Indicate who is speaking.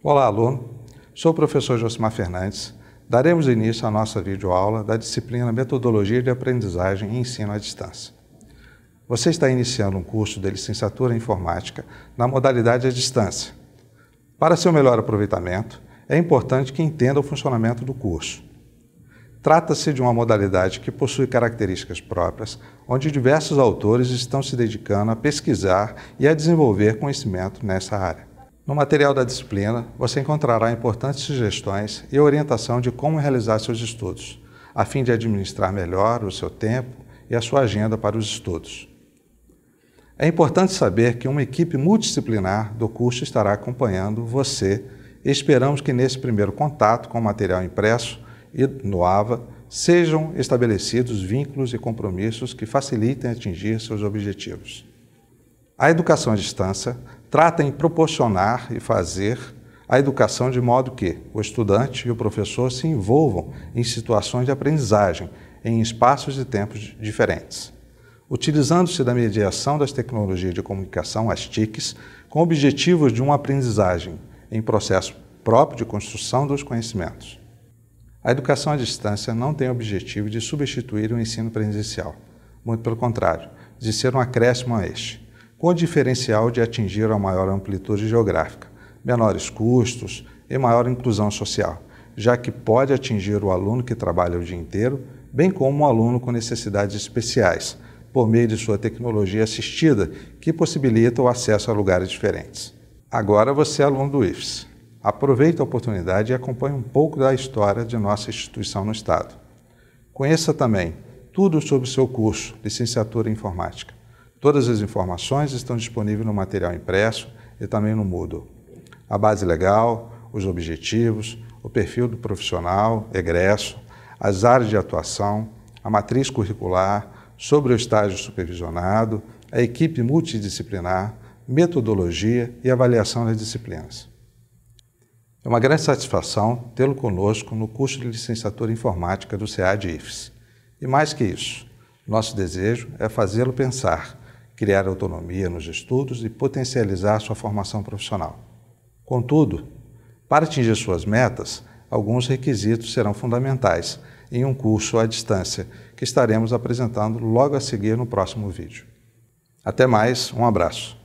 Speaker 1: Olá, aluno. Sou o professor Josimar Fernandes. Daremos início à nossa videoaula da disciplina Metodologia de Aprendizagem e Ensino à Distância. Você está iniciando um curso de licenciatura em Informática na modalidade à distância. Para seu melhor aproveitamento, é importante que entenda o funcionamento do curso. Trata-se de uma modalidade que possui características próprias, onde diversos autores estão se dedicando a pesquisar e a desenvolver conhecimento nessa área. No material da disciplina, você encontrará importantes sugestões e orientação de como realizar seus estudos, a fim de administrar melhor o seu tempo e a sua agenda para os estudos. É importante saber que uma equipe multidisciplinar do curso estará acompanhando você e esperamos que nesse primeiro contato com o material impresso e no AVA sejam estabelecidos vínculos e compromissos que facilitem atingir seus objetivos. A educação à distância trata em proporcionar e fazer a educação de modo que o estudante e o professor se envolvam em situações de aprendizagem em espaços e tempos diferentes. Utilizando-se da mediação das tecnologias de comunicação, as TICs, com objetivos de uma aprendizagem em processo próprio de construção dos conhecimentos. A educação à distância não tem o objetivo de substituir o ensino presencial, muito pelo contrário, de ser um acréscimo a este com o diferencial de atingir a maior amplitude geográfica, menores custos e maior inclusão social, já que pode atingir o aluno que trabalha o dia inteiro, bem como o aluno com necessidades especiais, por meio de sua tecnologia assistida, que possibilita o acesso a lugares diferentes. Agora você é aluno do IFES. Aproveite a oportunidade e acompanhe um pouco da história de nossa instituição no Estado. Conheça também tudo sobre o seu curso, Licenciatura em Informática Todas as informações estão disponíveis no material impresso e também no Moodle. A base legal, os objetivos, o perfil do profissional, egresso, as áreas de atuação, a matriz curricular, sobre o estágio supervisionado, a equipe multidisciplinar, metodologia e avaliação das disciplinas. É uma grande satisfação tê-lo conosco no curso de Licenciatura em Informática do SEAD IFES. E mais que isso, nosso desejo é fazê-lo pensar criar autonomia nos estudos e potencializar sua formação profissional. Contudo, para atingir suas metas, alguns requisitos serão fundamentais em um curso à distância que estaremos apresentando logo a seguir no próximo vídeo. Até mais, um abraço.